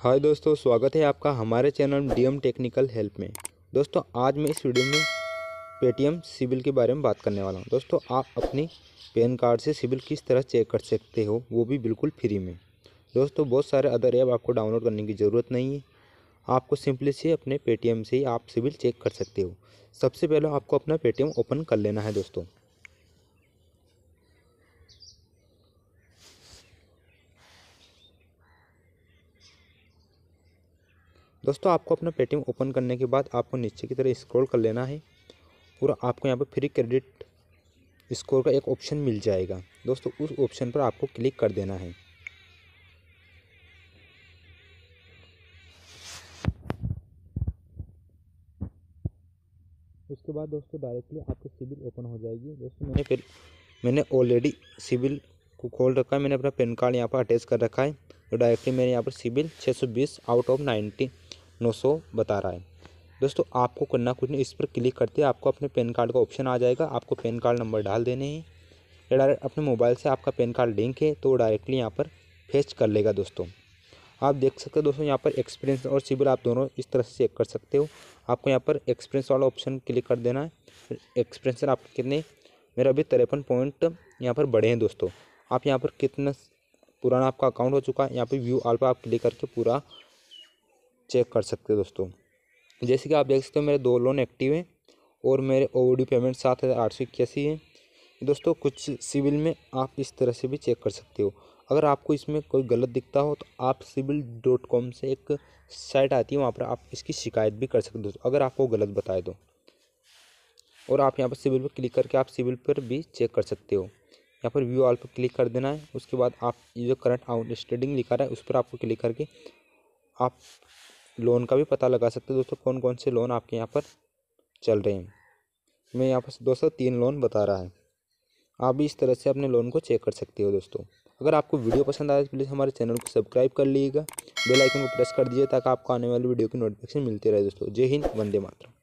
हाय दोस्तों स्वागत है आपका हमारे चैनल डीएम टेक्निकल हेल्प में दोस्तों आज मैं इस वीडियो में पेटीएम सिविल के बारे में बात करने वाला हूं दोस्तों आप अपने पैन कार्ड से सिविल किस तरह चेक कर सकते हो वो भी बिल्कुल फ्री में दोस्तों बहुत सारे अदर ऐप आपको डाउनलोड करने की ज़रूरत नहीं है आपको सिंपली से अपने पेटीएम से ही आप सिविल चेक कर सकते हो सबसे पहले आपको अपना पेटीएम ओपन कर लेना है दोस्तों दोस्तों आपको अपना पेटीएम ओपन करने के बाद आपको नीचे की तरह स्क्रॉल कर लेना है और आपको यहाँ पर फ्री क्रेडिट स्कोर का एक ऑप्शन मिल जाएगा दोस्तों उस ऑप्शन पर आपको क्लिक कर देना है उसके बाद दोस्तों डायरेक्टली आपकी सिविल ओपन हो जाएगी दोस्तों मैंने फिर मैंने ऑलरेडी सिविल को खोल रखा है मैंने अपना पैन कार्ड यहाँ पर अटैच कर रखा है तो डायरेक्टली मैंने यहाँ पर सिविल 620 आउट ऑफ नाइन्टी नौ सौ बता रहा है दोस्तों आपको करना कुछ नहीं इस पर क्लिक करते ही आपको अपने पेन कार्ड का ऑप्शन आ जाएगा आपको पैन कार्ड नंबर डाल देने हैं या डायरेक्ट अपने मोबाइल से आपका पेन कार्ड लिंक है तो डायरेक्टली यहाँ पर फेच कर लेगा दोस्तों आप देख सकते हो दोस्तों यहाँ पर एक्सपीरियंस और सिविल आप दोनों इस तरह से चेक कर सकते हो आपको यहाँ पर एक्सपीरियंस वाला ऑप्शन क्लिक कर देना है एक्सपीरियंस आपके कितने मेरा अभी तिरपन पॉइंट यहाँ पर बढ़े हैं दोस्तों आप यहाँ पर कितना पुराना आपका अकाउंट हो चुका है यहाँ पर व्यू आल पर आप क्लिक करके पूरा चेक कर सकते हो दोस्तों जैसे कि आप देख सकते हो मेरे दो लोन एक्टिव हैं और मेरे ओ पेमेंट सात हज़ार आठ सौ इक्यासी है दोस्तों कुछ सिविल में आप इस तरह से भी चेक कर सकते हो अगर आपको इसमें कोई गलत दिखता हो तो आप सिविल डॉट कॉम से एक साइट आती है वहाँ पर आप इसकी शिकायत भी कर सकते हो दोस्तों अगर आपको गलत बताए तो और आप यहाँ पर सिविल पर क्लिक करके आप सिविल पर भी चेक कर सकते हो यहाँ पर व्यू ऑल पर क्लिक कर देना है उसके बाद आप ये जो करंट आउटस्टैंडिंग लिखा रहा है उस पर आपको क्लिक करके आप लोन का भी पता लगा सकते हो दोस्तों कौन कौन से लोन आपके यहाँ पर चल रहे हैं मैं यहाँ पर दोस्तों तीन लोन बता रहा है आप भी इस तरह से अपने लोन को चेक कर सकते हो दोस्तों अगर आपको वीडियो पसंद आए तो प्लीज़ हमारे चैनल को सब्सक्राइब कर लीजिएगा बेल आइकन को प्रेस कर दीजिए ताकि आपको आने वाली वीडियो की नोटिफिकेशन मिलती रहे दोस्तों जय हिंद वंदे मातरम